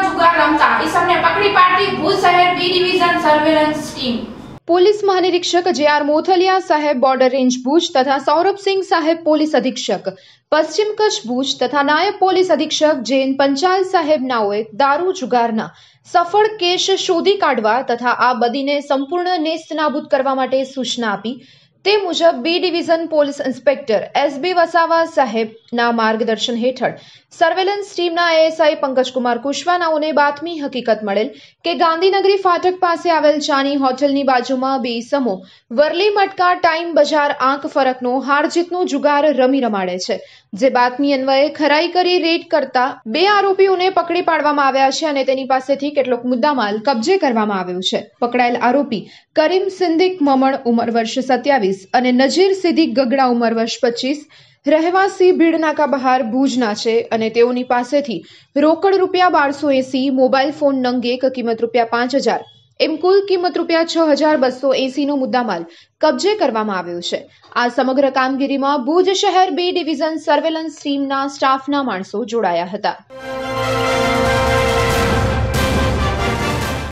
પર જુગાર રમતા ઈસમને પકડી પાડતી ભુજ શહેર B division surveillance team police મહાનિરીક્ષક જે આર મોથલિયા સાહેબ બોર્ડર રેન્જ ભુજ તથા સૌરભસિંહ સાહેબ પોલીસ અધિક્ષક પશ્ચિમ કચ્છ ભુજ તથા નાયબ પોલીસ અધિક્ષક જૈન પંચાલ સાહેબ નાઓએ દારૂ જુગારના સફળ કેસ શોધી કાઢવા તથા આ બદીને સંપૂર્ણ નેસ્તનાબૂદ કરવા માટે સૂચના આપી તે મુજબ B division police inspector SB Vasava સાહેબના માર્ગદર્શન હેઠળ સર્વેલન્સ ટીમના એએસઆઈ પંકજકુમાર કુશવાનાઓને બાતમી હકીકત મળેલ કે ગાંધીનગરી ફાટક પાસે આવેલ ચાની હોટલની બાજુમાં બે સમૂહ વરલી મટકા ટાઈમ બજાર આંક ફરકનો હારજીતનો જુગાર રમી રમાડે છે જે બાતમી અન્વયે ખરાઈ કરી રેડ કરતા બે આરોપીઓને પકડી પાડવામાં આવ્યા છે અને તેની પાસેથી કેટલોક મુદ્દામાલ કબજે કરવામાં આવ્યો છે પકડાયેલ આરોપી કરીમ સિંદિક મમણ ઉંમર વર્ષ સત્યાવીસ ચાલીસ અને નજીર સિદ્દીક ગગડા ઉંમર વર્ષ પચીસ રહેવાસી ભીડનાકા બહાર ભુજના છે અને તેઓની પાસેથી રોકડ રૂપિયા બારસો એસી મોબાઈલ ફોન નંગે એક કિંમત રૂપિયા પાંચ હજાર એમ કુલ કિંમત રૂપિયા છ હજાર બસો એંસીનો મુદ્દામાલ કબજે કરવામાં આવ્યો છે આ સમગ્ર કામગીરીમાં ભુજ શહેર બી ડિવિઝન સર્વેલન્સ ટીમના સ્ટાફના માણસો જોડાયા હતા